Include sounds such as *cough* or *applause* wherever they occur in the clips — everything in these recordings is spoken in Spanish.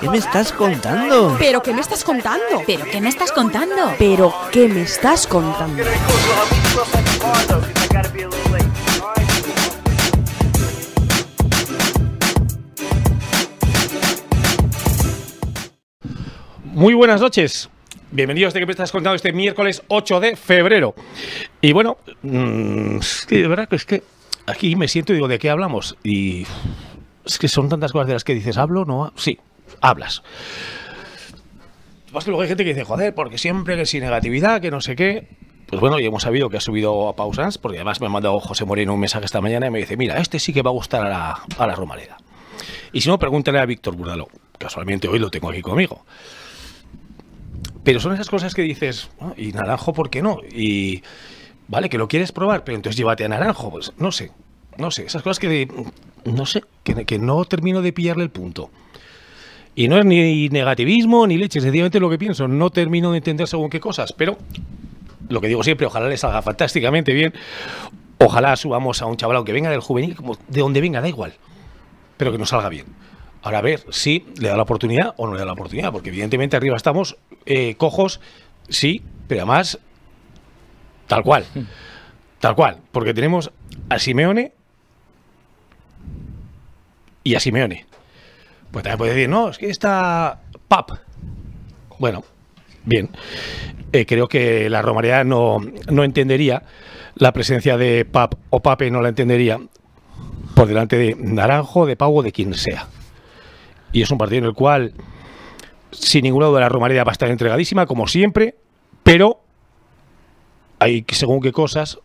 ¿Qué me estás contando? ¿Pero qué me estás contando? ¿Pero qué me estás contando? ¿Pero qué me estás contando? Muy buenas noches. Bienvenidos de que me estás contando este miércoles 8 de febrero. Y bueno, es mm, que de verdad que es que aquí me siento y digo, ¿de qué hablamos? Y es que son tantas cosas de las que dices, hablo, no, sí, hablas. Más que luego hay gente que dice, joder, porque siempre que si negatividad, que no sé qué. Pues bueno, y hemos sabido que ha subido a pausas, porque además me ha mandado José Moreno un mensaje esta mañana y me dice, mira, este sí que va a gustar a la, a Y si no, pregúntale a Víctor Burdalo. Casualmente hoy lo tengo aquí conmigo. Pero son esas cosas que dices, ah, y naranjo, ¿por qué no? Y vale, que lo quieres probar, pero entonces llévate a naranjo. Pues no sé, no sé, esas cosas que, no sé, que, no termino de pillarle el punto. Y no es ni negativismo ni leche, sencillamente lo que pienso. No termino de entender según qué cosas, pero lo que digo siempre, ojalá le salga fantásticamente bien. Ojalá subamos a un chaval que venga del juvenil, de donde venga, da igual, pero que nos salga bien. Ahora a ver si le da la oportunidad o no le da la oportunidad, porque evidentemente arriba estamos eh, cojos, sí, pero además, tal cual. Hmm. Tal cual, porque tenemos a Simeone, y a Simeone. Pues también puede decir, no, es que está Pap. Bueno, bien. Eh, creo que la romaría no, entendería la presencia de Pap o Pape, no la entendería por delante de Naranjo, de Pau de quien sea. Y es un partido en el cual, sin ninguna duda, la Romaria va a estar entregadísima, como siempre, pero hay según qué cosas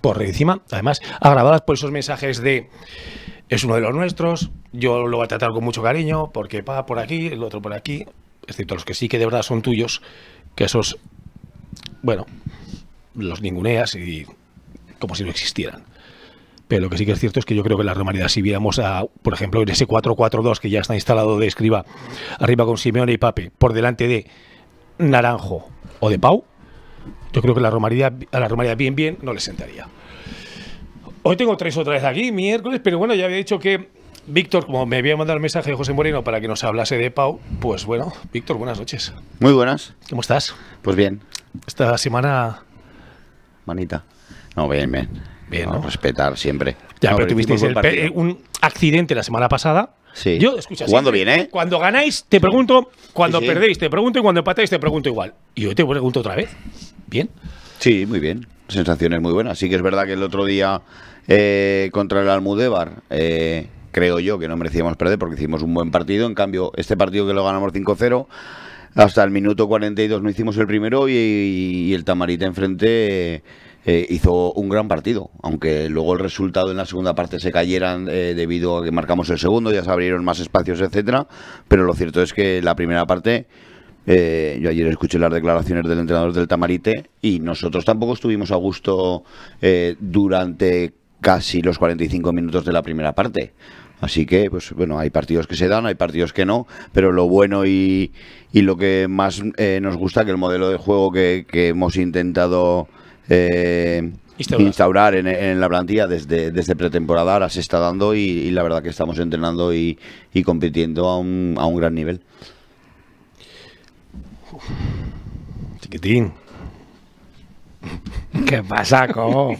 por encima, además, agravadas por esos mensajes de es uno de los nuestros, yo lo voy a tratar con mucho cariño, porque va por aquí, el otro por aquí, excepto los que sí que de verdad son tuyos, que esos, bueno, los ninguneas y como si no existieran. Pero lo que sí que es cierto es que yo creo que la realidad si viéramos a, por ejemplo, en ese 4-4-2 que ya está instalado de escriba, arriba con Simeone y Pape, por delante de Naranjo o de Pau, yo creo que la romaría, a la romaría bien, bien no le sentaría. Hoy tengo tres otra vez aquí, miércoles, pero bueno, ya había dicho que Víctor, como me había mandado el mensaje de José Moreno para que nos hablase de Pau, pues bueno, Víctor, buenas noches. Muy buenas. ¿Cómo estás? Pues bien. Esta semana. Manita. No, bien, bien. Bien, Respetar siempre. Ya, pero, tuvisteis un accidente la semana pasada. Sí. Yo, escucha, ¿eh? Cuando ganáis, te pregunto. Cuando perdéis, te pregunto. Y cuando empatáis, te pregunto igual. Y hoy te pregunto otra vez bien. Sí, muy bien. Sensaciones muy buenas. Sí que es verdad que el otro día eh, contra el Almudévar, eh, creo yo que no merecíamos perder porque hicimos un buen partido. En cambio, este partido que lo ganamos 5-0, hasta el minuto 42 no hicimos el primero y, el Tamarita enfrente eh, hizo un gran partido. Aunque luego el resultado en la segunda parte se cayeran debido a que marcamos el segundo, ya se abrieron más espacios, etcétera. Pero lo cierto es que la primera parte eh, yo ayer escuché las declaraciones del entrenador del Tamarite y nosotros tampoco estuvimos a gusto eh, durante casi los 45 minutos de la primera parte. Así que, pues bueno, hay partidos que se dan, hay partidos que no, pero lo bueno y, lo que más eh, nos gusta, que el modelo de juego que, hemos intentado instaurar, en, la plantilla desde, pretemporada ahora se está dando y, la verdad que estamos entrenando y, compitiendo a un gran nivel. Det Tjekkedin. ¿Qué pasa, Co?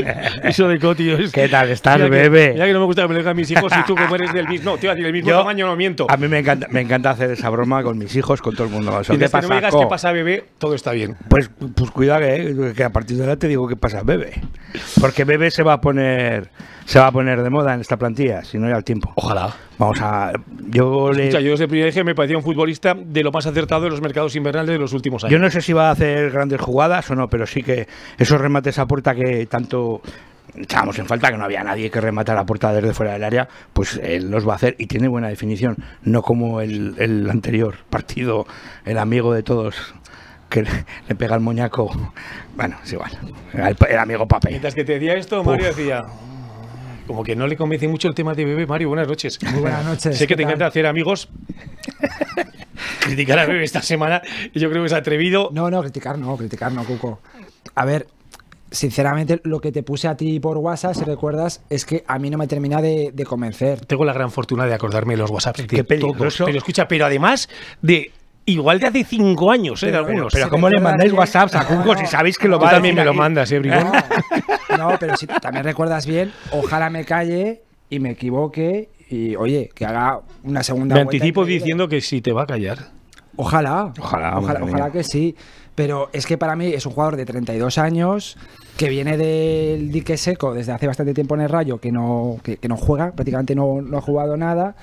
*laughs* Eso de Co, ¿Qué tal estás, bebé? Ya que no me gusta que me lo mis hijos y tú *laughs* como eres del mismo. No, te a el mismo Yo, tamaño, no miento. A mí me encanta, me encanta hacer esa broma con mis hijos, con todo el mundo. y ¿qué pasa, no me digas qué pasa, bebé, todo está bien. Pues, pues cuidado, eh, que, a partir de ahora te digo qué pasa, bebé. Porque bebé se va a poner se va a poner de moda en esta plantilla, si no ya el tiempo. Ojalá. Vamos a. Yo le... yo desde el primer me parecía un futbolista de lo más acertado de los mercados invernales de los últimos años. Yo no sé si va a hacer grandes jugadas o no, pero sí que esos remates a puerta que tanto echábamos en falta, que no había nadie que remata la puerta desde fuera del área, pues él los va a hacer y tiene buena definición, no como el, anterior partido, el amigo de todos que le pega el moñaco. Bueno, es igual. El, amigo Pape. Mientras que te decía esto, Mario decía. Como que no le convence mucho el tema de bebé, Mario. Buenas noches. Muy buenas noches. sé que te encanta hacer amigos. *laughs* criticar a bebé esta semana, yo creo que es atrevido. No, no, criticar no, criticar no, Cuco. A ver, sinceramente, lo que te puse a ti por WhatsApp, si recuerdas, es que a mí no me termina de, de convencer. Tengo la gran fortuna de acordarme de los WhatsApps. Qué peligroso. Pero escucha, pero además de Igual de hace cinco años, ¿eh? de algunos. Pero, ¿cómo le mandáis WhatsApps WhatsApp a Google? si sabéis que lo va Tú también me lo mandas, ¿eh, No, pero si también recuerdas bien, ojalá me calle y me equivoque y, oye, que haga una segunda Me anticipo diciendo que sí te va a callar. Ojalá. Ojalá, ojalá, ojalá que sí. Pero es que para mí es un jugador de 32 años que viene del dique seco desde hace bastante tiempo en el Rayo, que no, no juega, prácticamente no, no ha jugado nada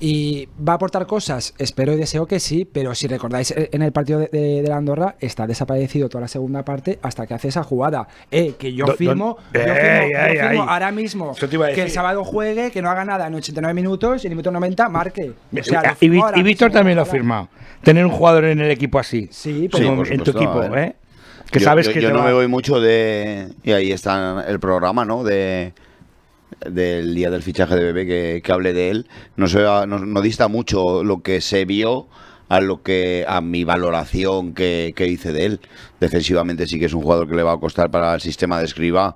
¿Y va a aportar cosas? Espero y deseo que sí, pero si recordáis, eh, en el partido de, la Andorra está desaparecido toda la segunda parte hasta que hace esa jugada. Eh, que yo firmo, yo ahora mismo que el sábado juegue, que no haga nada en 89 minutos y en el minuto 90 marque. y, Víctor también lo ha firmado. Tener un jugador en el equipo así. Sí, en tu equipo, eh. ¿eh? Que yo, sabes que yo no me voy mucho de. Y ahí está el programa, ¿no? De del día del fichaje de Bebé que, que hable de él, no, dista mucho lo que se vio a lo que a mi valoración que, hice de él. Defensivamente sí que es un jugador que le va a costar para el sistema de escriba,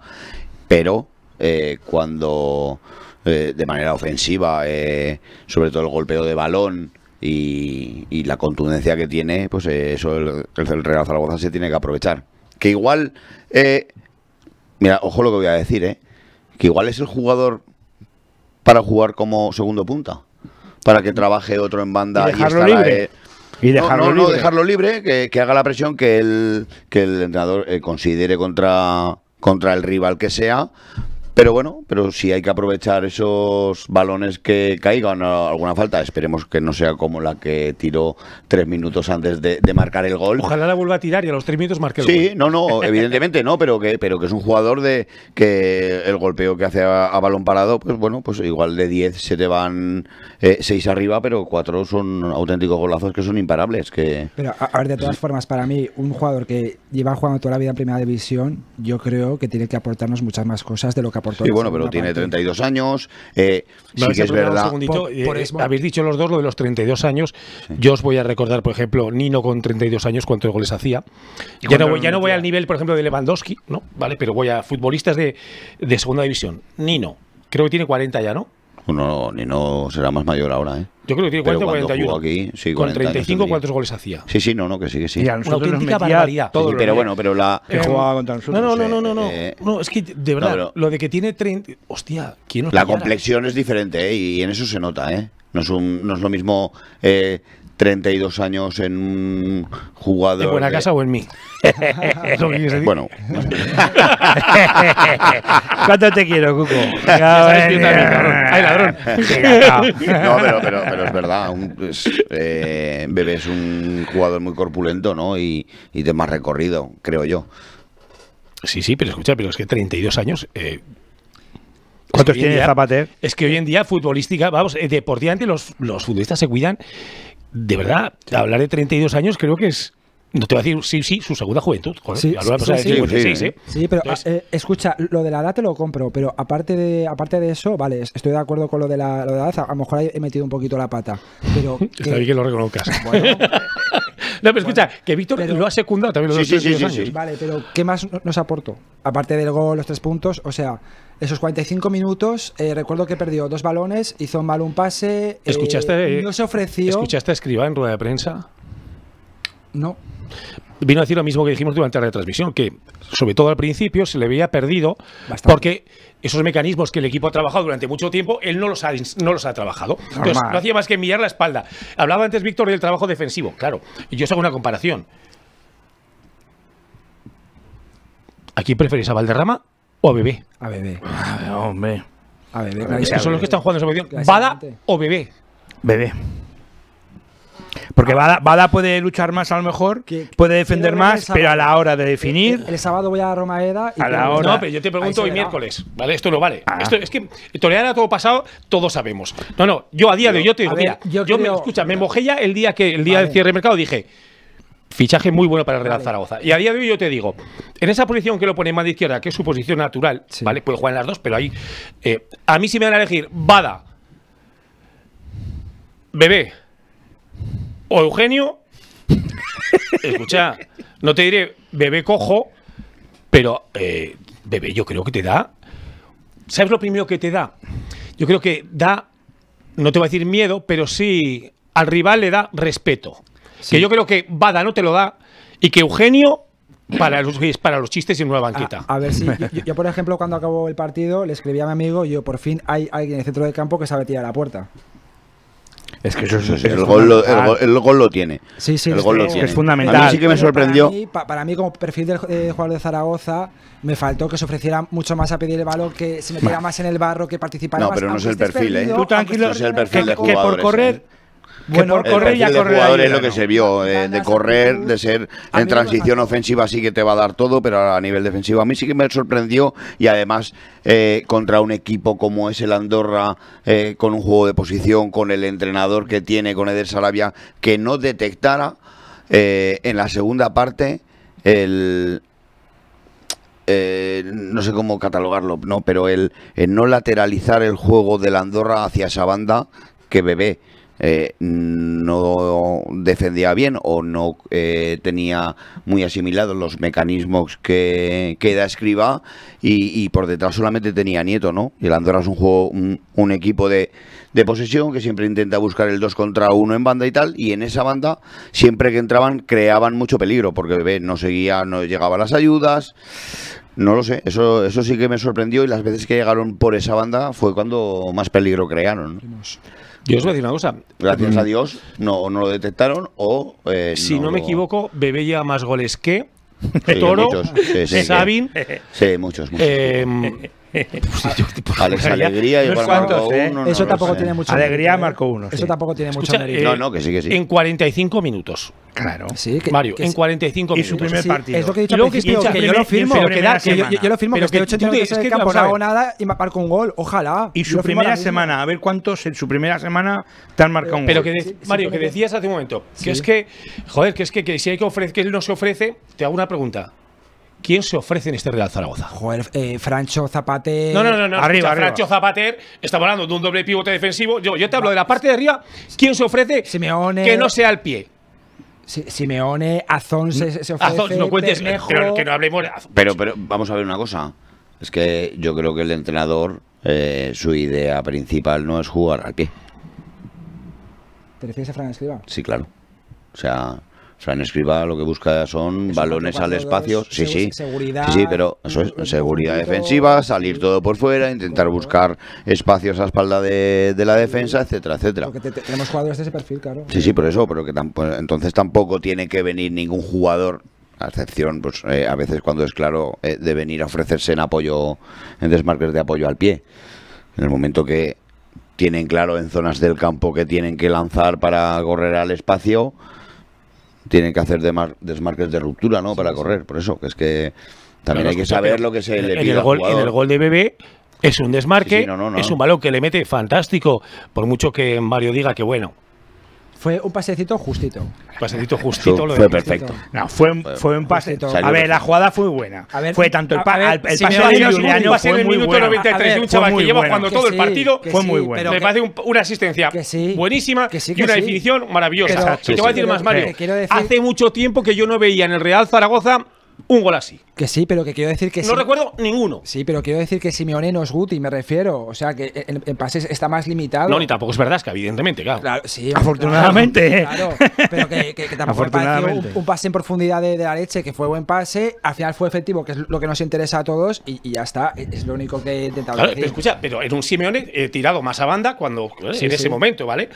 pero eh, cuando eh, de manera ofensiva, eh, sobre todo el golpeo de balón, y, la contundencia que tiene, pues eso el, el, Real Zaragoza se tiene que aprovechar. Que igual, mira, ojo lo que voy a decir, ¿eh? que igual es el jugador para jugar como segundo punta, para que trabaje otro en banda y, dejarlo libre. Y dejarlo dejarlo libre, que, haga la presión que el, que el entrenador eh, considere contra, contra el rival que sea, pero bueno, pero si hay que aprovechar esos balones que caigan a alguna falta. Esperemos que no sea como la que tiró tres minutos antes de, marcar el gol. Ojalá la vuelva a tirar y a los tres minutos marque el gol. Sí, no, no, *laughs* evidentemente no, pero que, pero que es un jugador de que el golpeo que hace a, balón parado, pues bueno, pues igual de 10 se te van eh, seis arriba, pero cuatro son auténticos golazos que son imparables. Que... Pero a, ver, de todas formas, para mí, un jugador que lleva jugando toda la vida en primera división, yo creo que tiene que aportarnos muchas más cosas de lo que y bueno, pero tiene 32 años. Eh, sí que es verdad. Eh, eh, habéis dicho los dos lo de los 32 años. Yo os voy a recordar, por ejemplo, Nino con 32 años cuántos goles hacía. Ya no, voy, ya no voy al nivel, por ejemplo, de Lewandowski, ¿no? Vale, pero voy a futbolistas de, de segunda división. Nino, creo que tiene 40 ya, ¿no? Uno ni no será más mayor ahora, ¿eh? Yo creo que tiene 40 41. Aquí, sí, con 35, ¿cuántos goles hacía? Sí, sí, no, no, que sí, que sí. Una auténtica barbaridad. pero bueno, pero la. Eh, no, no, no, eh, no. No, eh, no es que, de verdad, lo de que tiene 30. Hostia, ¿quién nos La complexión es diferente, ¿eh? Y en eso se nota, ¿eh? No es, un, no es lo mismo eh, 32 años en un jugador. ¿En buena casa o en mí? *laughs* que decir? Bueno. *laughs* ¿Cuánto te quiero, Cuco? Ay, ladrón. *laughs* no, pero, pero, es verdad. es, eh, Bebé es un jugador muy corpulento, ¿no? Y, de más recorrido, creo yo. Sí, sí, pero escucha, pero es que 32 años. Eh, ¿Cuántos tiene Es que hoy en día, futbolística, vamos, eh, deportivamente los, los futbolistas se cuidan. De verdad, hablar de 32 años creo que es, no te voy a decir, sí, sí, su segunda juventud. sí, sí, sí, ¿eh? sí, pero eh, escucha, lo de la edad te lo compro, pero aparte de, aparte de eso, vale, estoy de acuerdo con lo de la, lo de edad. A lo mejor he metido un poquito la pata. Pero *laughs* que, Está bien que lo reconozcas. *laughs* *laughs* Pues, no, pero escucha, que Víctor lo ha secundado también los años. Vale, pero ¿qué más nos aportó? Aparte del gol, los tres puntos, o sea, esos 45 minutos, eh, recuerdo que perdió dos balones, hizo mal un pase. Eh, ¿Escuchaste, eh, no se ofreció. ¿Escuchaste a Escriba en rueda de prensa? No. Vino a decir lo mismo que dijimos durante la retransmisión, que sobre todo al principio se le veía perdido porque esos mecanismos que el equipo ha trabajado durante mucho tiempo, él no los ha, no los ha trabajado. no hacía más que mirar la espalda. Hablaba antes Víctor del trabajo defensivo, claro. Y yo os hago una comparación. ¿A quién preferís a Valderrama o a bebé. A bebé. Ah, hombre. A bebé, son los que están jugando esa posición. Bada o bebé. Bebé. Porque ah. Bada, puede luchar más a lo mejor, puede defender más, pero a la hora de eh, definir. El, sábado voy a Romaeda y a la hora. No, pero yo te pregunto hoy miércoles, ¿vale? Esto no vale. Ah. Esto, es que tolerar a todo pasado, todos sabemos. No, no, yo a día de hoy, yo te digo, mira, yo, me, escucha, me mojé ya el día que el día del cierre de mercado dije, fichaje muy bueno para el Real Zaragoza. Y a día de hoy yo te digo, en esa posición que lo pone más de izquierda, que es su posición natural, ¿vale? Puede jugar en las dos, pero ahí. Eh, a mí si me van a elegir Bada, Bebé o Eugenio. *laughs* escucha, no te diré Bebé cojo, pero eh, Bebé yo creo que te da. ¿Sabes lo primero que te da? Yo creo que da, no te voy a decir miedo, pero sí al rival le da respeto que yo creo que Bada no te lo da y que Eugenio para los, para los chistes y una banqueta. A, ver si. *laughs* Yo, por ejemplo, cuando acabó el partido, le escribí a mi amigo: Yo, por fin hay alguien en el centro del campo que sabe tirar la puerta. Es que eso, el, gol lo, el, lo, tiene. Sí, sí, el es fundamental. A mí sí que me sorprendió. Para mí, como perfil del eh, jugador de Zaragoza, me faltó que se ofreciera mucho más a pedir el balón, que se metiera más en el barro, que participara más. No, pero no es el perfil, ¿eh? Tú tranquilo, que, por ¿eh? correr. Bueno, por correr ya es lo que se vio, eh, de, correr, de ser en transición ofensiva sí que te va a dar todo, pero a nivel defensivo a mí sí que me sorprendió y además eh, contra un equipo como es el Andorra, eh, con un juego de posición, con el entrenador que tiene, con Eder Sarabia, que no detectara en la segunda parte el, no sé cómo catalogarlo, ¿no? Pero el, el, no lateralizar el juego de la Andorra hacia esa banda que bebé. Eh, no defendía bien o no eh, tenía muy asimilados los mecanismos que, queda da Escriba y, por detrás solamente tenía Nieto, ¿no? Y el Andorra es un juego, un, equipo de, de, posesión que siempre intenta buscar el 2 contra 1 en banda y tal, y en esa banda siempre que entraban creaban mucho peligro porque no seguía, no llegaba las ayudas, no lo sé, eso, eso sí que me sorprendió y las veces que llegaron por esa banda fue cuando más peligro crearon. Yo os voy a decir una cosa. Gracias a mm. Dios no, no lo detectaron o... Eh, si no, me equivoco, Bebé lleva más goles que... Toro, Sí, sí, muchos, muchos. Em, Alegría y Marco uno, Eso tampoco tiene mucho Alegría marcó uno. Eso tampoco tiene mucho mérito. No, no, que sí, que sí. En 45 minutos. Claro. Sí, Mario, en 45 minutos. Y su primer partido. es lo que he dicho que, yo lo firmo. yo, lo firmo, pero que estoy 8 es que campo, no hago nada y me marco un gol, ojalá. Y su primera semana, a ver cuántos en su primera semana te han marcado un gol. Pero que, Mario, que decías hace un momento, que es que, joder, que es que si hay que ofrecer, que él no se ofrece, te hago una pregunta. ¿Quién se ofrece en este Real Zaragoza? Joder, eh, Francho Zapater. No, no, no, no. Arriba, arriba. Francho Zapater, estamos hablando de un doble pivote defensivo. Yo, yo te hablo de la parte de arriba. ¿Quién se ofrece Simeone. que no sea al pie? Simeone, Azón mm. se, ofrece. Azón, no cuentes, pero que no hablemos. Pero, pero vamos a ver una cosa. Es que yo creo que el entrenador, eh, su idea principal no es jugar al pie. ¿Te refieres a Fran Escriba? Sí, claro. O sea, o sea, en escriba lo que busca son balones al espacio. Sí, sí. Sí, pero eso es seguridad defensiva, salir todo por fuera, intentar buscar espacios a espalda de, la defensa, etcétera, etcétera. Porque tenemos jugadores de ese perfil, claro. Sí, sí, por eso, pero que tampoco, entonces tampoco tiene que venir ningún jugador a excepción, pues eh, a veces cuando es claro, eh, de venir a ofrecerse en apoyo, en desmarques de apoyo al pie. En el momento que tienen claro en zonas del campo que tienen que lanzar para correr al espacio, tienen que hacer desmarques de ruptura, ¿no? Para correr, por eso, que es que también hay que saber lo que se le pide en el gol, En el gol de Bebé es un desmarque, es un balón que le mete fantástico, por mucho que Mario diga que bueno, fue un pasecito justito. Pasecito justito. Fue, lo fue perfecto. No, fue, fue un pasecito. A ver, la jugada fue buena. fue tanto el, pa, de ver, el, el si pase en el minuto 93 de un chaval que lleva jugando todo el partido. Fue muy bueno. Me parece una asistencia buenísima y una definición maravillosa. voy a decir más, Mario. Hace mucho tiempo que yo no veía en el Real Zaragoza un gol así. Que sí, pero que quiero decir que No recuerdo ninguno. Sí, pero quiero decir que Simeone no es Guti, me refiero. O sea, que el, pase está más limitado. No, ni tampoco es verdad, es que evidentemente, claro. sí, *laughs* Afortunadamente. Claro, pero que, que, tampoco Afortunadamente. Un, pase en profundidad de, la leche, que fue buen pase, al final fue efectivo, que es lo que nos interesa a todos, y, ya está. Es lo único que he intentado decir. Pero escucha, pero en un Simeone eh, tirado más a banda cuando en ese momento, ¿vale?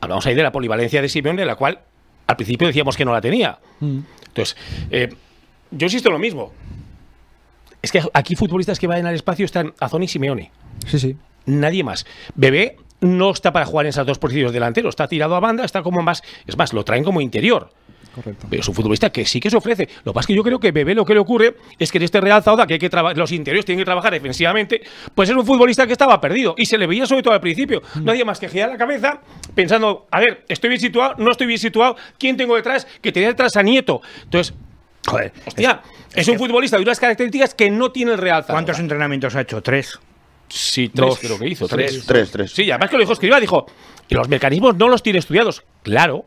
Hablamos ahí de la polivalencia de Simeone, la cual al principio decíamos que no la tenía. Mm. Entonces, eh, yo insisto en lo mismo. Es que aquí futbolistas que vayan al espacio están Azoni y Simeone. Sí, sí. Nadie más. Bebé no está para jugar en esas dos posiciones delanteros. Está tirado a banda, está como más. Es más, lo traen como interior. Correcto. Pero es un futbolista que sí que se ofrece. Lo más que yo creo que Bebé lo que le ocurre es que en este Real Zauda, que, hay que los interiores tienen que trabajar defensivamente, pues es un futbolista que estaba perdido y se le veía sobre todo al principio. Mm. Nadie más que girar la cabeza pensando, a ver, estoy bien situado, no estoy bien situado, ¿quién tengo detrás? Que tenía detrás a Nieto. Entonces, Joder. Hostia, es, un futbolista de unas características que no tiene el Real ¿Cuántos entrenamientos ha hecho? ¿Tres? Sí, tres creo que hizo. Tres, tres, tres, Sí, además que lo dijo Escriba, dijo, los mecanismos no los tiene estudiados. Claro.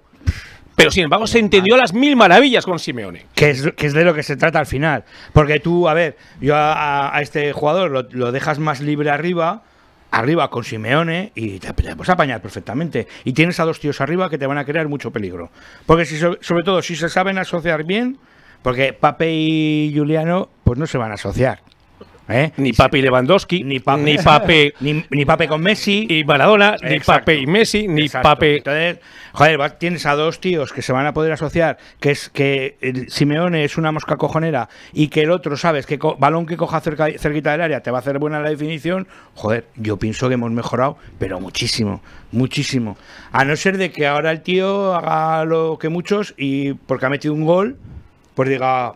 Pero sin embargo, se entendió las mil maravillas con Simeone. Que es, de lo que se trata al final. Porque tú, a ver, yo a, este jugador lo, dejas más libre arriba, arriba con Simeone, y te, vas a apañar perfectamente. Y tienes a dos tíos arriba que te van a crear mucho peligro. Porque si, sobre todo si se saben asociar bien, porque Pape y Juliano, pues no se van a asociar. ¿eh? Ni Pape y Lewandowski, ni Pape, ni *laughs* Pape, ni, con Messi. Y Maradona, ni Pape y Messi, ni Pape. Entonces, joder, tienes a dos tíos que se van a poder asociar, que es que Simeone es una mosca cojonera y que el otro, sabes, que balón que coja cerca, cerquita del área te va a hacer buena la definición. Joder, yo pienso que hemos mejorado, pero muchísimo, muchísimo. A no ser de que ahora el tío haga lo que muchos y porque ha metido un gol pues diga,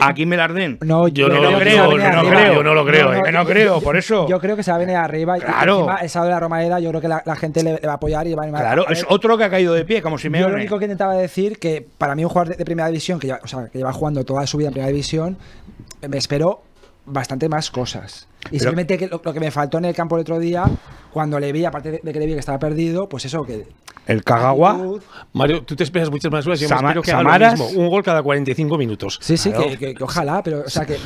aquí me la arden. No, yo, no, lo creo, no, creo, yo no lo creo, ¿eh? Eh, no, creo, por eso. Yo creo que se va a venir arriba y, claro. esa de la Romaeda yo creo que la, gente le, va a apoyar y va a animar. Claro, es otro que ha caído de pie, como si me Yo lo único que intentaba decir que para mí un jugador de, primera división, que lleva, o jugando toda su vida en primera división, me espero bastante más cosas. Y simplemente que lo, que me faltó en el campo el otro día cuando le vi, aparte de que le vi que estaba perdido, pues eso, que. El Kagawa. Mario, tú te esperas muchas más cosas. Yo que Un gol cada 45 minutos. Sí, sí, que, ojalá, pero o sea, que,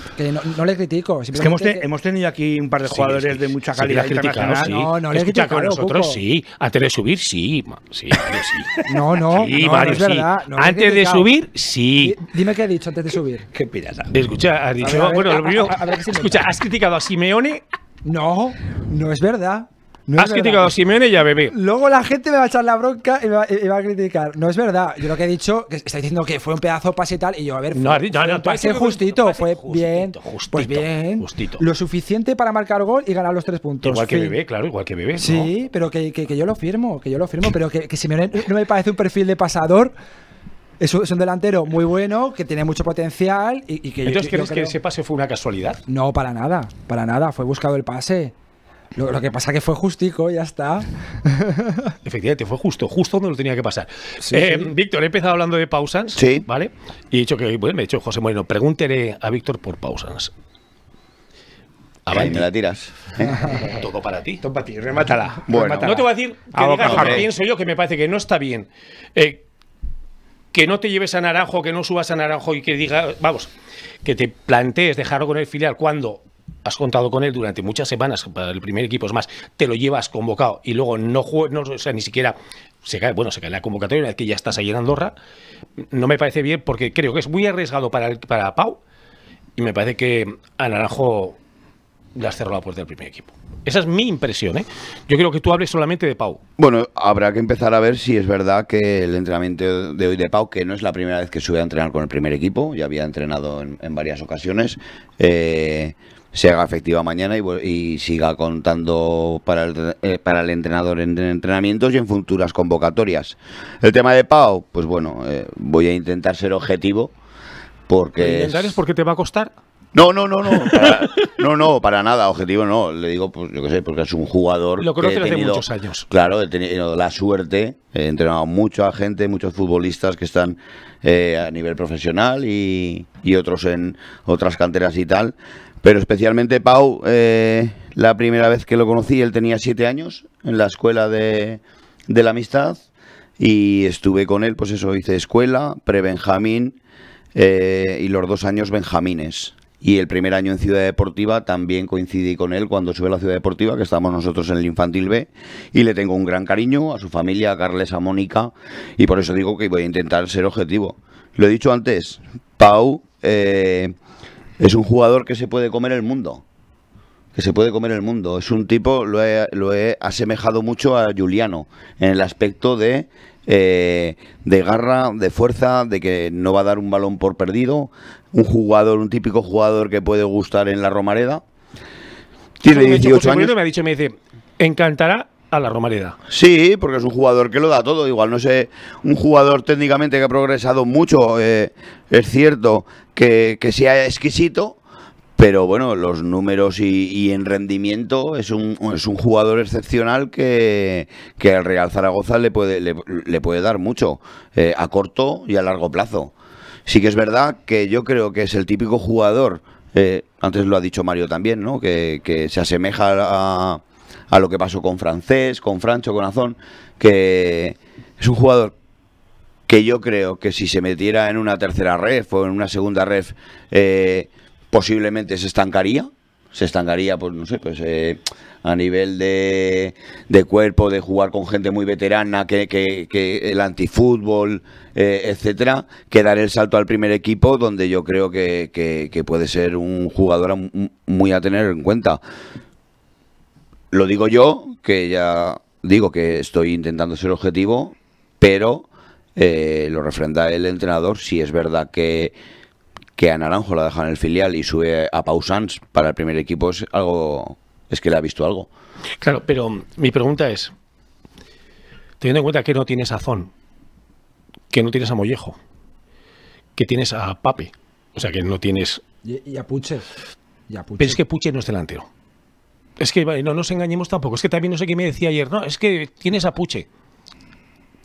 no, le critico. Es que hemos, tenido aquí un par de jugadores de mucha calidad internacional. No, no le he Con nosotros sí. Antes de subir, sí. Sí, Mario, sí. *laughs* No, no. no, Mario, es verdad, antes de subir, sí. Dime qué ha dicho antes de subir. *laughs* Qué pirata. Escucha, has dicho. bueno, lo Escucha, has criticado a Simeone. No, no es verdad. Has criticado a Simeone y a Bebé. Luego la gente me va a echar la bronca y va, a criticar. No es verdad. Yo lo que he dicho, que está diciendo que fue un pedazo pase y tal. Y yo, a ver, fue, pase justito. fue bien. pues bien. Justito. Lo suficiente para marcar gol y ganar los tres puntos. Igual que Bebé, claro, igual que Bebé. Sí, pero que, yo lo firmo, que yo lo firmo. Pero que, que Simeone no me parece un perfil de pasador. Es un, delantero muy bueno, que tiene mucho potencial y, Entonces, ¿crees que ese pase fue una casualidad? No, para nada, para nada. Fue buscado el pase. Lo, que pasa que fue justico, ya está. *laughs* Efectivamente, fue justo, justo donde lo tenía que pasar. Eh, Víctor, he empezado hablando de Pausans, sí. ¿vale? Y he dicho que, bueno, me he dicho José Moreno, pregúntele a Víctor por Pausans. Ahí me la tiras. *laughs* Todo para ti. Todo para ti, remátala. Bueno, no te voy a decir que digas pienso yo, que me parece que no está bien. Eh, que no te lleves a Naranjo, que no subas a Naranjo y que diga, vamos, que te plantees dejarlo con el filial cuando has contado con él durante muchas semanas para el primer equipo, es más, te lo llevas convocado y luego no juega, no, o sea, ni siquiera se cae, bueno, se cae la convocatoria una vez que ya estás ahí en Andorra, no me parece bien porque creo que es muy arriesgado para, para Pau y me parece que a Naranjo le has cerrado la puerta del primer equipo. Esa es mi impresión, ¿eh? Yo creo que tú hables solamente de Pau. Bueno, habrá que empezar a ver si es verdad que el entrenamiento de hoy de Pau, que no es la primera vez que sube a entrenar con el primer equipo, ya había entrenado en, varias ocasiones, eh, se haga efectiva mañana y, siga contando para el, eh, para el entrenador en entrenamientos y en futuras convocatorias. El tema de Pau, pues bueno, eh, voy a intentar ser objetivo porque... ¿Intentar porque te va a costar? No, no, no, no. Para, no, no, para nada. Objetivo no. Le digo, pues yo qué sé, porque es un jugador. Lo hace muchos años. Claro, he tenido la suerte. He entrenado mucho a gente, muchos futbolistas que están eh, a nivel profesional y, y otros en otras canteras y tal. Pero especialmente Pau, eh, la primera vez que lo conocí, él tenía siete años en la escuela de, la amistad y estuve con él, pues eso, hice escuela, pre-Benjamín eh, y los dos años Benjamines. Y el primer año en Ciudad Deportiva también coincidí con él cuando sube a la Ciudad Deportiva, que estamos nosotros en el Infantil B, y le tengo un gran cariño a su familia, a Carles, a Mónica, y por eso digo que voy a intentar ser objetivo. Lo he dicho antes, Pau eh, es un jugador que se puede comer el mundo. Que se puede comer el mundo. Es un tipo, lo he, lo he asemejado mucho a Juliano en el aspecto de, eh, de garra, de fuerza, de que no va a dar un balón por perdido. Un jugador, un típico jugador que puede gustar en la Romareda. Tiene 18 años. Me ha dicho, me dice, encantará a la Romareda. Sí, porque es un jugador que lo da todo. Igual no sé, un jugador técnicamente que ha progresado mucho, eh, es cierto que, sea exquisito, pero bueno, los números y, en rendimiento es un, es un jugador excepcional que, que al Real Zaragoza le puede, puede dar mucho eh, a corto y a largo plazo. Sí que es verdad que yo creo que es el típico jugador, eh, antes lo ha dicho Mario también, ¿no? que se asemeja a, a lo que pasó con Francés, con Francho, con Azón, que es un jugador que yo creo que si se metiera en una tercera ref o en una segunda ref, eh, posiblemente se estancaría. Se estancaría, pues no sé, pues eh, a nivel de, de, cuerpo, de jugar con gente muy veterana, que, que, el antifútbol, eh, etcétera, que dar el salto al primer equipo, donde yo creo que, que puede ser un jugador muy a tener en cuenta. Lo digo yo, que ya digo que estoy intentando ser objetivo, pero eh, lo refrenda el entrenador. Si es verdad que, a Naranjo la dejan en el filial y sube a Pausans para el primer equipo, es algo es que le ha visto algo. Claro, pero mi pregunta es, teniendo en cuenta que no tienes a Zon, que no tienes a Mollejo, que tienes a Pape, o sea que no tienes... Y, a Puche. Y Puche. Pero es que Puche no es delantero. Es que no nos engañemos tampoco. Es que también no sé qué me decía ayer. No, es que tienes a Puche.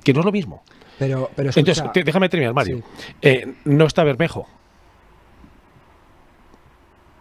Que no es lo mismo. Pero, pero Entonces, déjame terminar, Mario. Eh, no está Bermejo.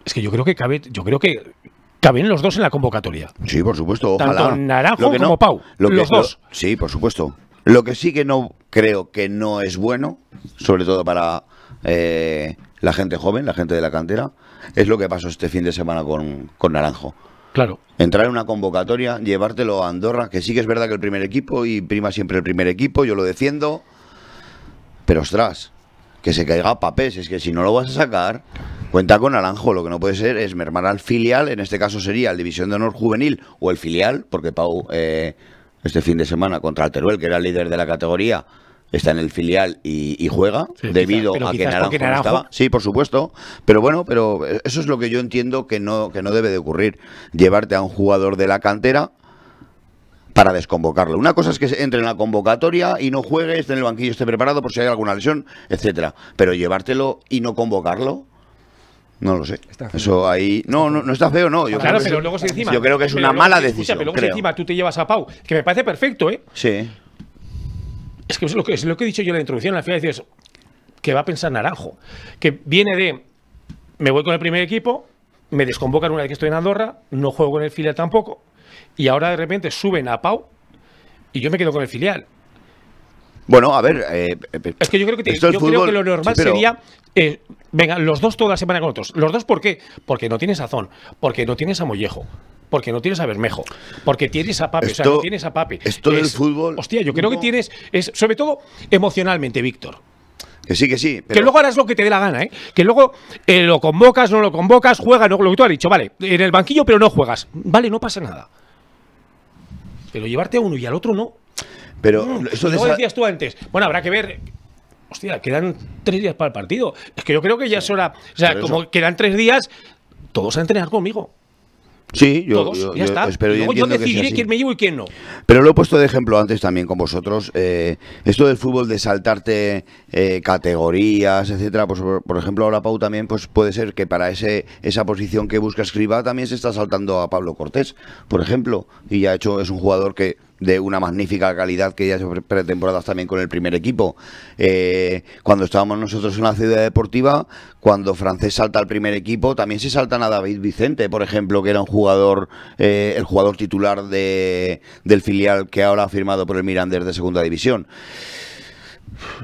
Es que yo creo que cabe, yo creo que caben los dos en la convocatoria. Sí, por supuesto. Naranjo como Pau. los dos. sí, por supuesto. Lo que sí que no creo que no es bueno, sobre todo para eh, la gente joven, la gente de la cantera, es lo que pasó este fin de semana con, con Naranjo. Claro. Entrar en una convocatoria, llevártelo a Andorra, que sí que es verdad que el primer equipo y prima siempre el primer equipo, yo lo defiendo. Pero ostras, que se caiga papés, es que si no lo vas a sacar, cuenta con Naranjo. Lo que no puede ser es mermar al filial, en este caso sería el División de Honor Juvenil o el filial, porque Pau eh, este fin de semana contra el Teruel, que era el líder de la categoría, está en el filial y, juega debido a que Naranjo, estaba. Sí, por supuesto, pero bueno, pero eso es lo que yo entiendo que no que no debe de ocurrir, llevarte a un jugador de la cantera para desconvocarlo. Una cosa es que entre en la convocatoria y no juegue, esté en el banquillo, esté preparado por si hay alguna lesión, etcétera, pero llevártelo y no convocarlo no lo sé. Eso ahí. No, no, no está feo, no. Yo claro, creo pero que luego es... encima. Yo creo que es una mala decisión. pero luego encima tú te llevas a Pau, que me parece perfecto, ¿eh? Sí. Es que es lo que, lo he dicho yo en la introducción, al final dices que va a pensar Naranjo, que viene de, me voy con el primer equipo, me desconvocan una vez que estoy en Andorra, no juego con el filial tampoco, y ahora de repente suben a Pau y yo me quedo con el filial. Bueno, a ver. Eh, eh es que yo creo que, yo creo que lo normal sería. Eh, venga, los dos toda la semana con otros. ¿Los dos por qué? Porque no tienes sazón, porque no tienes a porque no tienes a Bermejo, porque tienes a Pape, o sea, no tienes a Pape. Esto es, del fútbol. Hostia, yo creo que tienes, es, sobre todo emocionalmente, Víctor. Que sí, que sí. Que luego harás lo que te dé la gana, ¿eh? Que luego eh, lo convocas, no lo convocas, juega, no, lo que tú has dicho, vale, en el banquillo, pero no juegas. Vale, no pasa nada. Pero llevarte a uno y al otro no. Pero mm, eso decías tú antes. Bueno, habrá que ver. Hostia, quedan tres días para el partido. Es que yo creo que ya es hora. O sea, como quedan tres días, todos a entrenar conmigo. Sí, yo, ya decidiré quién me llevo y quién no. Pero lo he puesto de ejemplo antes también con vosotros. Eh, esto del fútbol de saltarte eh, categorías, etcétera, pues por, ejemplo ahora Pau también pues puede ser que para ese esa posición que busca escriba también se está saltando a Pablo Cortés, por ejemplo, y ya ha hecho es un jugador que de una magnífica calidad que ya es pretemporada pretemporadas también con el primer equipo. Eh, cuando estábamos nosotros en la ciudad deportiva, cuando Francés salta al primer equipo, también se saltan a David Vicente, por ejemplo, que era un jugador, eh, el jugador titular del filial que ahora ha firmado por el Mirandés de segunda división.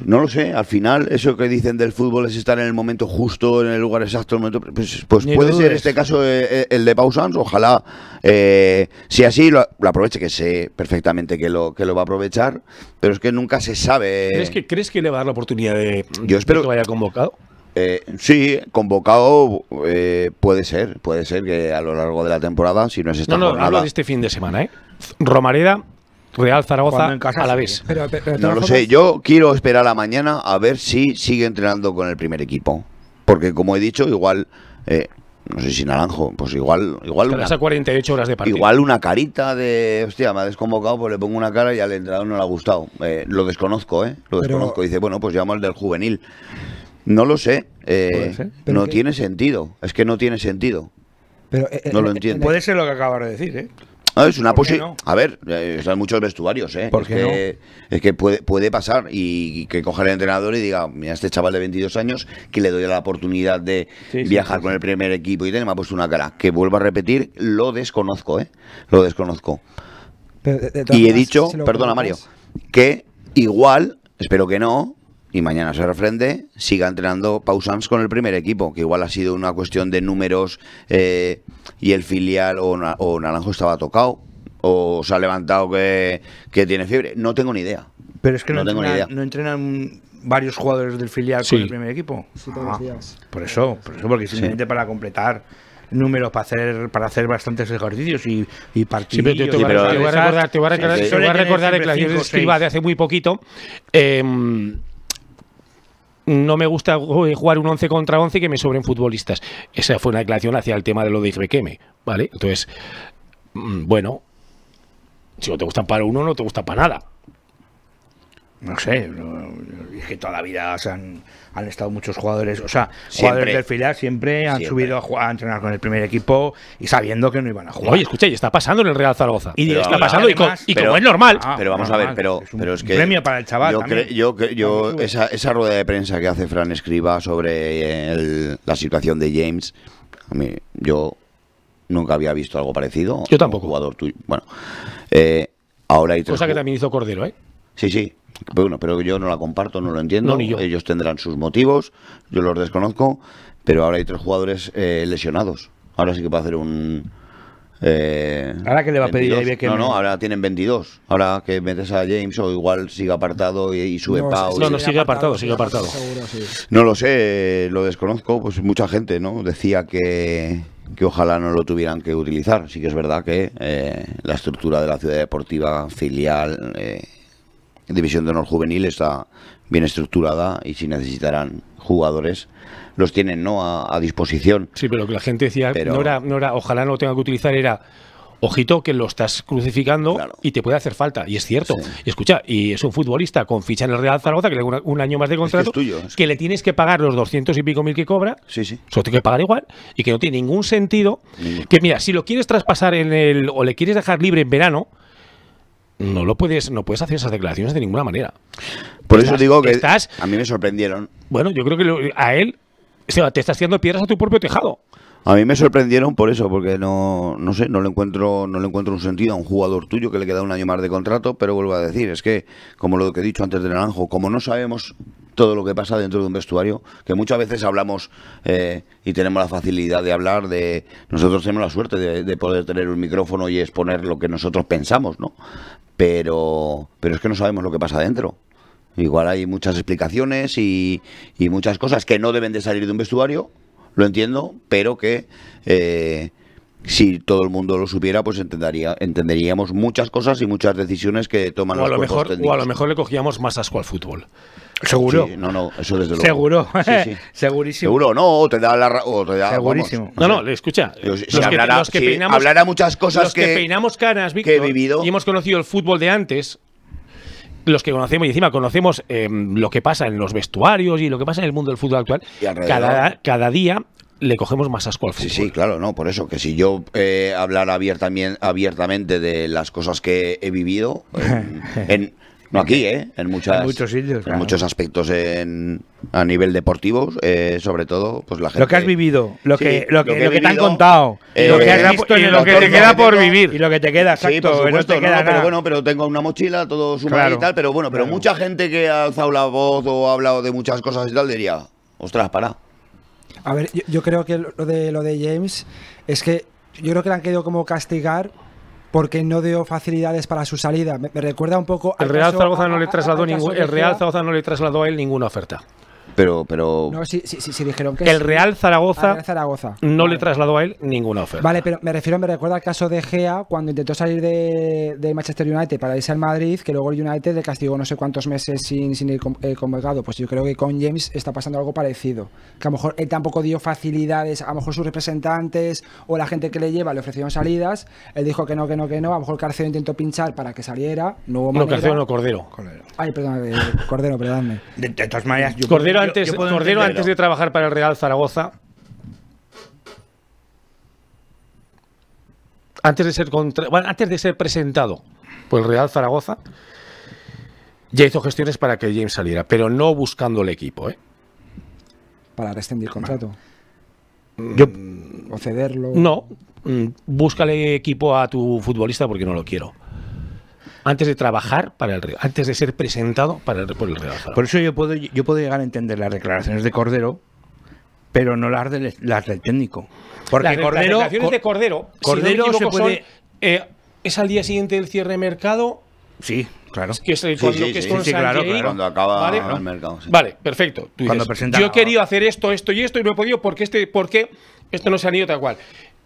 No lo sé, al final, eso que dicen del fútbol es estar en el momento justo, en el lugar exacto, momento, pues, pues puede ser este caso eh, eh, el de Pausans, ojalá, eh, si así lo, aproveche, que sé perfectamente que lo, que lo va a aprovechar, pero es que nunca se sabe. ¿Crees que, ¿crees que le va a dar la oportunidad de, Yo espero, que vaya convocado? sí, convocado puede ser, puede ser que a lo largo de la temporada, si no es esta no, no, jornada... de este fin de semana, ¿eh? Romareda Real Zaragoza a la vez. no lo sé, yo quiero esperar a la mañana a ver si sigue entrenando con el primer equipo. Porque como he dicho, igual... Eh, no sé si Naranjo, pues igual... igual una, 48 horas de Igual una carita de, hostia, me ha desconvocado, pues le pongo una cara y al entrenador no le ha gustado. Eh, lo desconozco, ¿eh? Lo desconozco. Dice, bueno, pues llamo al del juvenil. No lo sé. Eh, no tiene sentido. Es que no tiene sentido. Pero, eh, no lo entiendo. Puede ser lo que acabas de decir, ¿eh? es una posición, A ver, eh, están muchos vestuarios, ¿eh? es, que, puede, puede pasar y, que coja el entrenador y diga, mira, este chaval de 22 años que le doy la oportunidad de viajar con el primer equipo y tenemos me ha puesto una cara. Que vuelva a repetir, lo desconozco, ¿eh? Lo desconozco. y he dicho, perdona Mario, que igual, espero que no, y mañana se refrende, siga entrenando Pausans con el primer equipo, que igual ha sido una cuestión de números eh, y el filial o, Naranjo estaba tocado o se ha levantado que, que, tiene fiebre. No tengo ni idea. Pero es que no, entrenan, varios jugadores del filial con el primer equipo. Sí, ah, por eso, por eso, porque simplemente para completar números para hacer para hacer bastantes ejercicios y, y partidos. te, voy a recordar, te voy a recordar, de hace muy poquito no me gusta eh, jugar un 11 contra 11 y que me sobren futbolistas. Esa fue una declaración hacia el tema de lo de me ¿vale? Entonces, mm, bueno, si no te gusta para uno, no te gusta para nada no sé, es que toda la vida han, estado muchos jugadores, o sea, jugadores del filial siempre han subido a, entrenar con el primer equipo y sabiendo que no iban a jugar. Oye, escucha, y está pasando en el Real Zaragoza. Y está pasando, y, como es normal. Ah, pero vamos a ver, pero es, un pero que. premio para el chaval. Yo, yo, esa, esa, rueda de prensa que hace Fran Escriba sobre eh, la situación de James, a mí, yo nunca había visto algo parecido. Yo tampoco. Bueno, eh, ahora Cosa que también hizo Cordero, ¿eh? Sí, sí. Bueno, pero yo no la comparto, no lo entiendo. Ellos tendrán sus motivos, yo los desconozco, pero ahora hay tres jugadores eh, lesionados. Ahora sí que va a hacer un. Eh, ahora que le va a pedir a que No, no, ahora tienen 22. Ahora que metes a James o igual sigue apartado y, sube Pau. No, no, sigue apartado, sigue apartado. No lo sé, lo desconozco. Pues mucha gente, ¿no? Decía que, ojalá no lo tuvieran que utilizar. Sí que es verdad que eh, la estructura de la ciudad deportiva filial eh, División de Honor Juvenil está bien estructurada y si necesitarán jugadores los tienen no a, disposición. Sí, pero lo que la gente decía, no, era, ojalá no lo tenga que utilizar, era ojito que lo estás crucificando y te puede hacer falta. Y es cierto. Y escucha, y es un futbolista con ficha en el Real Zaragoza que le un, un año más de contrato, que, le tienes que pagar los 200 y pico mil que cobra, sí, sí. solo tiene que pagar igual, y que no tiene ningún sentido. Que mira, si lo quieres traspasar en el, o le quieres dejar libre en verano, no lo puedes, no puedes hacer esas declaraciones de ninguna manera. Por eso digo que a mí me sorprendieron. Bueno, yo creo que a él se, te estás haciendo piedras a tu propio tejado. A mí me sorprendieron por eso, porque no, no sé, no le encuentro, no le encuentro un sentido a un jugador tuyo que le queda un año más de contrato, pero vuelvo a decir, es que, como lo que he dicho antes de Naranjo, como no sabemos todo lo que pasa dentro de un vestuario, que muchas veces hablamos eh, y tenemos la facilidad de hablar, de nosotros tenemos la suerte de, poder tener un micrófono y exponer lo que nosotros pensamos, ¿no? Pero, pero es que no sabemos lo que pasa dentro. Igual hay muchas explicaciones y, y muchas cosas que no deben de salir de un vestuario, lo entiendo, pero que eh, si todo el mundo lo supiera, pues entendería, entenderíamos muchas cosas y muchas decisiones que toman a los lo mejor O a lo mejor le cogíamos más asco al fútbol. Seguro. Sí, no, no, eso desde luego. Seguro, sí, sí. *laughs* segurísimo. Seguro, no, o te da la. O segurísimo. no, no, le escucha. Los, que, peinamos, muchas cosas los que, peinamos canas Víctor, he vivido. y hemos conocido el fútbol de antes, los que conocemos y encima conocemos em, lo que pasa en los vestuarios y lo que pasa en el mundo del fútbol actual, cada, día le cogemos más asco al fútbol. Sí, sí, claro, no, por eso, que si yo eh, hablara abiertamente, abiertamente de las cosas que he vivido, *laughs* en no aquí, ¿eh? En, muchos sitios. En muchos aspectos a nivel deportivo, eh, sobre todo, pues la gente... Lo que has vivido, lo que, te han contado, eh, lo que has visto y lo que te queda por vivir. Y lo que te queda, exacto. Sí, pero bueno, pero tengo una mochila, todo sumado y tal, pero bueno, pero mucha gente que ha alzado la voz o ha hablado de muchas cosas y tal diría, ostras, para. A ver, yo, creo que lo de, lo de James es que yo creo que le han querido como castigar porque no dio facilidades para su salida. Me, recuerda un poco. Real no le el Real Zaragoza no le trasladó a él ninguna oferta. Pero, pero... No, sí, sí, sí, dijeron que... El Real Zaragoza, Real Zaragoza. no le trasladó a él ninguna oferta. Vale, pero me refiero, me recuerda al caso de Gea cuando intentó salir de, Manchester United para irse al Madrid, que luego el United le castigó no sé cuántos meses sin, sin ir el eh, convocado. Pues yo creo que con James está pasando algo parecido. Que a lo mejor él tampoco dio facilidades, a lo mejor sus representantes o la gente que le lleva le ofrecieron salidas, él dijo que no, que no, que no, a lo mejor Carcelo intentó pinchar para que saliera, no hubo No, Carcelo no, Cordero. Ay, perdón, eh, Cordero, perdóname. De, todas maneras, yo... Cordero antes, Cordero antes de trabajar para el Real Zaragoza, antes de ser antes de ser presentado por el Real Zaragoza, ya hizo gestiones para que James saliera, pero no buscando el equipo, ¿eh? Para rescindir contrato. o cederlo. No, mm, búscale equipo a tu futbolista porque no lo quiero antes de trabajar para el Real, antes de ser presentado para por el Real. Por eso yo puedo, yo puedo llegar a entender las declaraciones de Cordero, pero no las, del técnico. Porque las, Cordero, declaraciones de Cordero, se puede... Eh, es al día siguiente del cierre de mercado. Sí, claro. Que es el, cuando, que es sí, claro, cuando acaba el mercado. Vale, perfecto. yo he querido hacer esto, esto y esto y no he podido porque este, porque esto no se ha ido tal cual.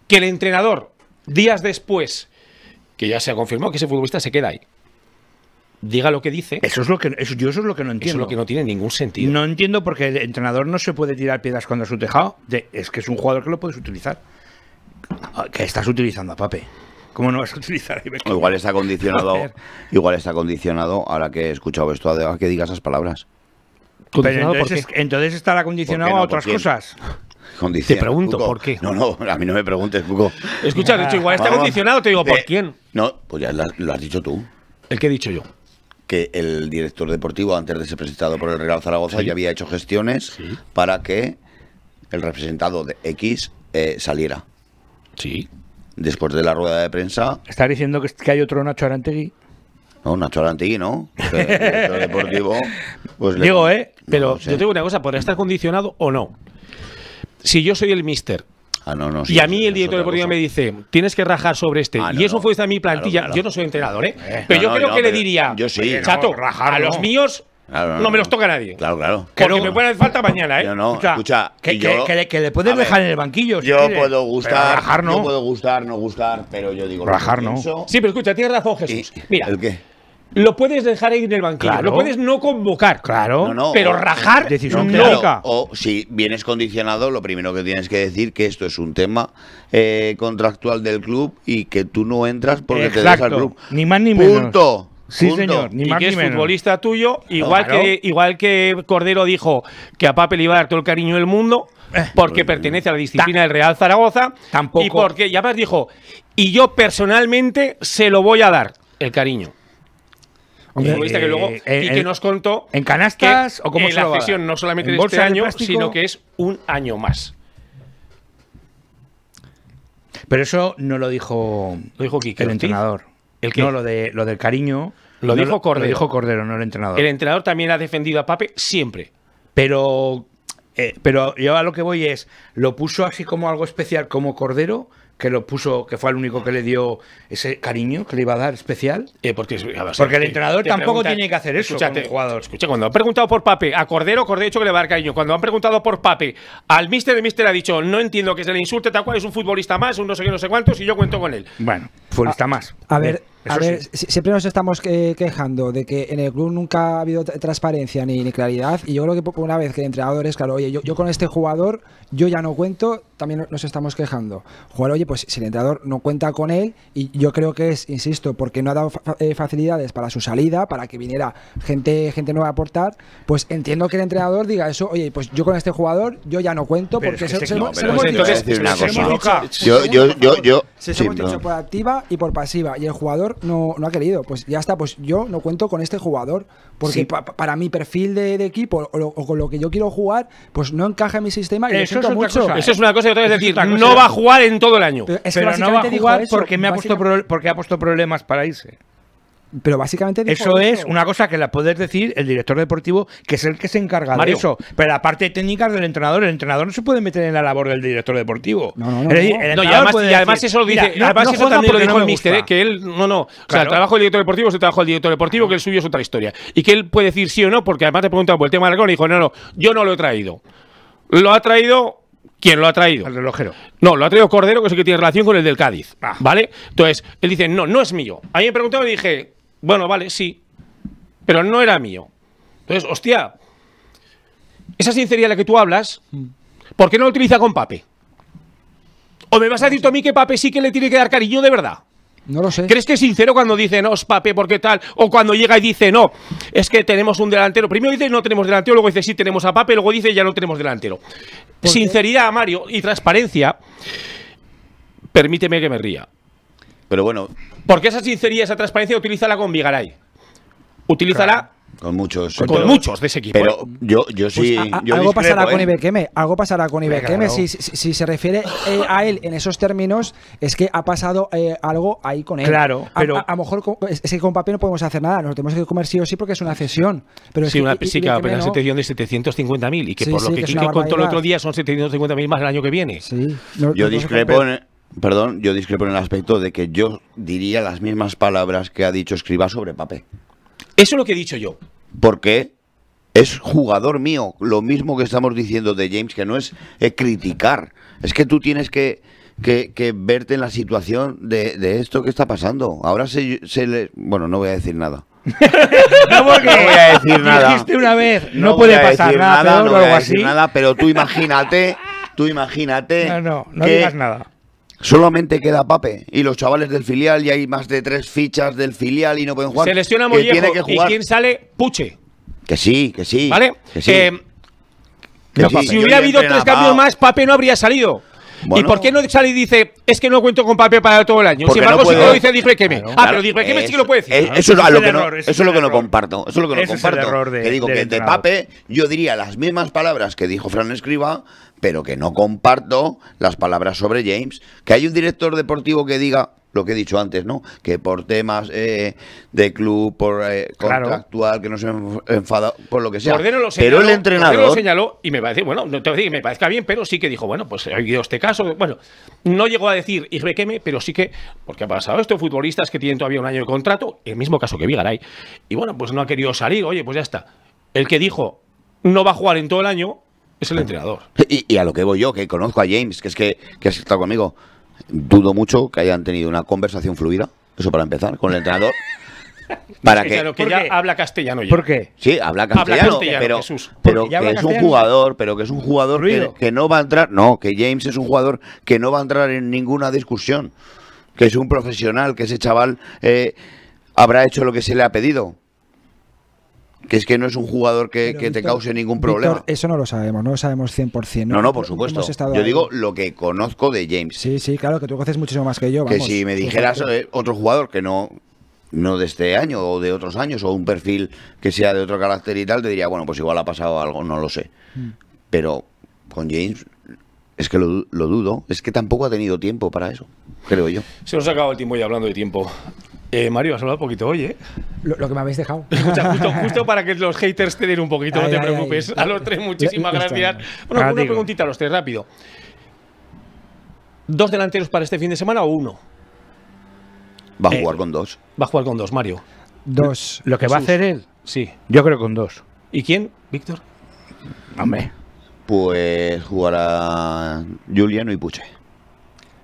Que el entrenador días después que ya se ha confirmado que ese futbolista se queda ahí. Diga lo que dice. Eso es lo que yo eso es lo que no entiendo. Eso es lo que no tiene ningún sentido. No entiendo porque el entrenador no se puede tirar piedras contra su tejado. De, es que es un jugador que lo puedes utilizar. Ah, que estás utilizando a Pape. ¿Cómo no vas a utilizar Igual está condicionado. igual está condicionado ahora que he escuchado esto a que digas esas palabras. entonces, estará condicionado a otras cosas. Te pregunto, ¿por qué? No, no, a mí no me preguntes, Cuco. Escucha, de hecho, igual está condicionado, te digo, ¿por eh, quién? No, pues ya lo has- dicho tú. El qué he dicho yo. que el director deportivo, antes de ser presentado por el Real Zaragoza, ya había hecho gestiones para que el representado de X eh, saliera. Sí. Después de la rueda de prensa, Está diciendo que, hay otro Nacho Arantegui. no, Nacho Arantegui ¿no? director *laughs* deportivo. Pues digo, ¿eh? Pero yo te una cosa, podría estar condicionado o no si yo soy el mister ah, y a mí el director deportivo me dice, tienes que rajar sobre este. Ah, y eso fue esta mi plantilla. Yo no soy entrenador, ¿eh? eh pero yo creo que le diría, yo chato, rajar, a los míos no, me los toca nadie. Claro, claro. Porque me puede hacer falta mañana, ¿eh? que, que, le puedes dejar en el banquillo. yo puedo gustar. no. puedo gustar, no gustar, pero yo digo. Rajar no. Sí, pero escucha, tienes razón, Jesús. Mira. ¿El qué? lo puedes dejar ahí en el banquillo, lo puedes no convocar, claro, pero rajar decisión O si vienes condicionado, lo primero que tienes que decir que esto es un tema eh, contractual del club y que tú no entras porque te dejas al club. Ni más ni menos. Punto. Sí, señor. Ni y es ni futbolista tuyo, igual, que, igual que Cordero dijo que a Papel le iba a dar todo el cariño del mundo, eh, porque pertenece a la disciplina del Real Zaragoza. Tampoco. Y porque, ya más dijo, y yo personalmente se lo voy a dar, el cariño. Hombre, que luego eh, eh, Quique nos contó. ¿En canastas o como se La cesión no solamente de este año, sino que es un año más. Pero eso no lo dijo, lo dijo Quique, el entrenador. ¿El que No, lo, de, lo del cariño. Lo, dijo Cordero. Lo dijo Cordero, no el entrenador. El entrenador también ha defendido a Pape siempre. Pero, eh, pero yo a lo que voy es, lo puso así como algo especial como Cordero, que lo puso, que fue el único que le dio ese cariño que le iba a dar especial. Eh, porque, porque el entrenador tampoco tiene que hacer eso jugador. Escucha, cuando han preguntado por Pape a Cordero, Cordero ha dicho que le va a dar cariño. Cuando han preguntado por Pape al Mister, de Mister ha dicho, no entiendo que se le insulte tal cual, es un futbolista más, un no sé qué, no sé cuántos, y yo cuento con él. Bueno, futbolista más. A ver, eh, a ver, siempre nos estamos eh, quejando de que en el club nunca ha habido transparencia ni, ni claridad. Y yo creo que una vez que el entrenador es claro, oye, yo, con este jugador yo ya no cuento, también nos estamos quejando. Jugar, oye, pues si el entrenador no cuenta con él, y yo creo que es, insisto, porque no ha dado eh, facilidades para su salida, para que viniera gente, gente nueva a aportar, pues entiendo que el entrenador diga eso, oye, pues yo con este jugador yo ya no cuento porque se, yo, hemos dicho por activa y por pasiva y el jugador no, ha querido. Pues ya está, pues yo no cuento con este jugador. Porque para mi perfil de, equipo o, con lo que yo quiero jugar, pues no encaja en mi sistema. eso, es eso ¿eh? es una cosa que decir. No va a jugar en todo el año. Pero, no va a jugar porque, me ha puesto porque ha puesto problemas para irse. Pero básicamente. eso, es una cosa que la puedes decir el director deportivo, que es el que se encarga de eso. Pero la parte técnica del entrenador, el entrenador no se puede meter en la labor del director deportivo. No, no, no. y además, eso lo dice. además, eso también lo dijo el mister, ¿eh? que él. No, no. O sea, el trabajo del director deportivo es el trabajo del director deportivo, que el suyo es otra historia. Y que él puede decir sí o no, porque además te preguntan por pues el tema de Aragón y dijo, no, no, yo no lo he traído. Lo ha traído ¿Quién lo ha traído? El relojero. No, lo ha traído Cordero, que es el que tiene relación con el del Cádiz. Ah. ¿Vale? Entonces, él dice, no, no es mío. A mí me preguntó y dije, bueno, vale, sí. Pero no era mío. Entonces, hostia, esa sinceridad de la que tú hablas, mm. ¿por qué no la utiliza con Pape? ¿O me vas a decir tú a mí que Pape sí que le tiene que dar cariño de verdad? No lo sé. ¿Crees que es sincero cuando dice no, es Pape, porque tal? O cuando llega y dice no, es que tenemos un delantero. Primero dice no tenemos delantero, luego dice sí tenemos a Pape, luego dice ya no tenemos delantero. Sinceridad, Mario, y transparencia. Permíteme que me ría. Pero bueno. Porque esa sinceridad, esa transparencia, utilízala con Vigaray. Utilízala. Con muchos. Con, muchos de ese equipo. Pero ¿eh? yo, yo pues sí. ¿eh? algo, pasará con Iberqueme. Algo pasará con Iberqueme. Si, se refiere eh, a él en esos términos, es que ha pasado algo ahí con él. Claro, pero. A, lo mejor es que con papel no podemos hacer nada. Nos tenemos que comer sí o sí porque es una cesión. Pero sí, una, una cesión de 750.000. Y que por lo que que, que contó el otro día son 750.000 más el año que viene. Sí. yo discrepo Perdón, yo discrepo en el aspecto de que yo diría las mismas palabras que ha dicho Escriba sobre Papé. Eso es lo que he dicho yo. Porque es jugador mío. Lo mismo que estamos diciendo de James, que no es criticar. Es que tú tienes que, verte en la situación de, esto que está pasando. Ahora se, le. Bueno, no voy a decir nada. *laughs* no, porque voy a decir nada. Dijiste una vez, no, puede pasar nada, no nada, pero tú imagínate, tú imagínate. *laughs* No, no, no digas nada Solamente queda Pape y los chavales del filial y hay más de tres fichas del filial y no pueden jugar. Se lesiona tiene que jugar. y quién sale Puche. Que sí, que sí. ¿Vale? que sí. Eh, si hubiera habido tres cambios más, Pape no habría salido. ¿Y por qué no sale y dice, es que no cuento con Pape para todo el año? Sin embargo, no si no dice Disbequeme. Claro, ah, claro, pero me sí que lo puede decir. Eh, eso, es, lo que, no, comparto. Eso es lo que no comparto. Es el error digo que de Pape yo diría las mismas palabras que dijo Fran Escriba, pero que no comparto las palabras sobre James. Que hay un director deportivo que diga, lo que he dicho antes, ¿no? Que por temas eh, de club, por eh, contractual, que no se enfada, por lo que sea. Lo señaló, pero el entrenador lo señaló y me parece, bueno, no te voy a decir, me parezca bien, pero sí que dijo, bueno, pues ha habido este caso, bueno, no llegó a decir requeme, pero sí que, porque ha pasado esto, futbolistas que tienen todavía un año de contrato, el mismo caso que Vigaray, y bueno, pues no ha querido salir, oye, pues ya está. El que dijo, no va a jugar en todo el año, es el entrenador. Y, a lo que voy yo, que conozco a James, que es que, que has estado conmigo dudo mucho que hayan tenido una conversación fluida, eso para empezar, con el entrenador. *laughs* para que, que ya habla castellano ya. ¿Por qué? Sí, habla castellano, pero, pero que es un jugador, pero que es un jugador que, no va a entrar, no, que James es un jugador que no va a entrar en ninguna discusión, que es un profesional, que ese chaval eh, habrá hecho lo que se le ha pedido que es que no es un jugador que, te cause ningún problema. eso no lo sabemos, no lo sabemos 100%. No, no, no por supuesto. Yo digo lo que conozco de James. Sí, sí, claro, que tú conoces muchísimo más que yo. que si me pues dijeras eh, otro jugador que no, no de este año o de otros años o un perfil que sea de otro carácter y tal, te diría, bueno, pues igual ha pasado algo, no lo sé. Mm. Pero con James es que lo, lo, dudo, es que tampoco ha tenido tiempo para eso, creo yo. Se nos ha acabado el tiempo y hablando de tiempo. Eh, Mario, has hablado un poquito hoy, ¿eh? Lo, que me habéis dejado. *laughs* justo, para que los haters te den un poquito, no te preocupes. a los tres, muchísimas gracias. Bueno, una preguntita a los tres, rápido. ¿Dos delanteros para este fin de semana o uno? Va a eh, jugar con dos. Va a jugar con dos, Mario. Dos. ¿Lo que va a hacer él? Sí. Yo creo con dos. ¿Y quién, Víctor? Hombre. Pues jugará Juliano y Puche.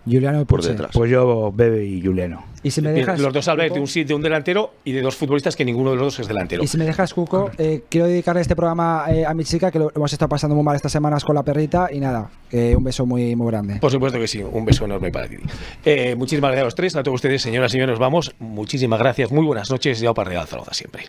Juliano y Puche. detrás. Pues yo, Bebe y Juliano. Y si me dejas, los dos Alberti, un de un delantero y de dos futbolistas que ninguno de los dos es delantero. Y si me dejas, Cuco, eh, quiero dedicarle este programa eh, a mi chica, que lo hemos estado pasando muy mal estas semanas con la perrita y nada, un beso muy, muy grande. Por supuesto que sí, un beso enorme para ti. Eh, muchísimas gracias a los tres, a todos ustedes, señoras y señores, vamos. Muchísimas gracias, muy buenas noches, ya para Real Zaragoza siempre.